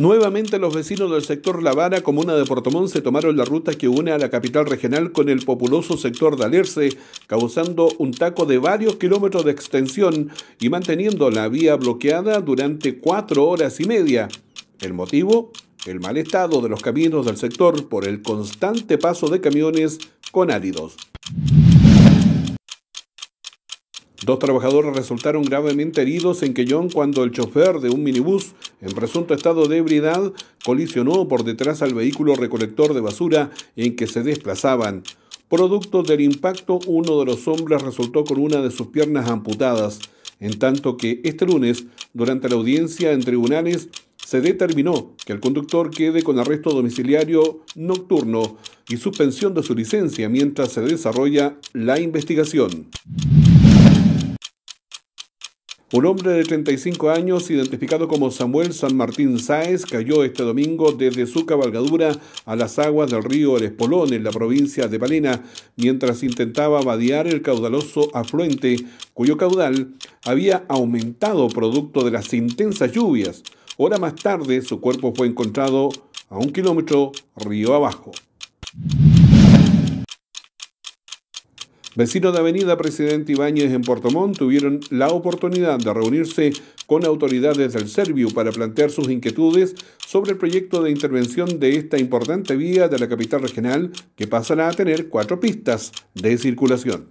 Nuevamente los vecinos del sector La Vara, comuna de Portomón, se tomaron la ruta que une a la capital regional con el populoso sector de Alerce, causando un taco de varios kilómetros de extensión y manteniendo la vía bloqueada durante cuatro horas y media. ¿El motivo? El mal estado de los caminos del sector por el constante paso de camiones con áridos. Dos trabajadores resultaron gravemente heridos en Quellón cuando el chofer de un minibús en presunto estado de ebriedad, colisionó por detrás al vehículo recolector de basura en que se desplazaban. Producto del impacto, uno de los hombres resultó con una de sus piernas amputadas, en tanto que este lunes, durante la audiencia en tribunales, se determinó que el conductor quede con arresto domiciliario nocturno y suspensión de su licencia mientras se desarrolla la investigación. Un hombre de 35 años, identificado como Samuel San Martín Sáez, cayó este domingo desde su cabalgadura a las aguas del río El Espolón, en la provincia de Palena, mientras intentaba vadear el caudaloso afluente, cuyo caudal había aumentado producto de las intensas lluvias. Hora más tarde, su cuerpo fue encontrado a un kilómetro río abajo. Vecinos de Avenida Presidente Ibáñez en Puerto Montt tuvieron la oportunidad de reunirse con autoridades del Servio para plantear sus inquietudes sobre el proyecto de intervención de esta importante vía de la capital regional que pasará a tener cuatro pistas de circulación.